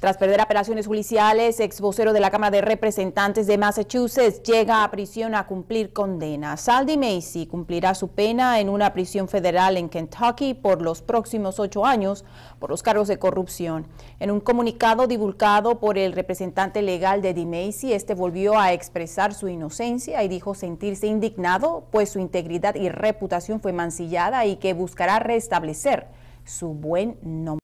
Tras perder apelaciones judiciales, ex vocero de la Cámara de Representantes de Massachusetts llega a prisión a cumplir condena. Saldi Macy cumplirá su pena en una prisión federal en Kentucky por los próximos ocho años por los cargos de corrupción. En un comunicado divulgado por el representante legal de Di Macy, este volvió a expresar su inocencia y dijo sentirse indignado, pues su integridad y reputación fue mancillada y que buscará restablecer su buen nombre.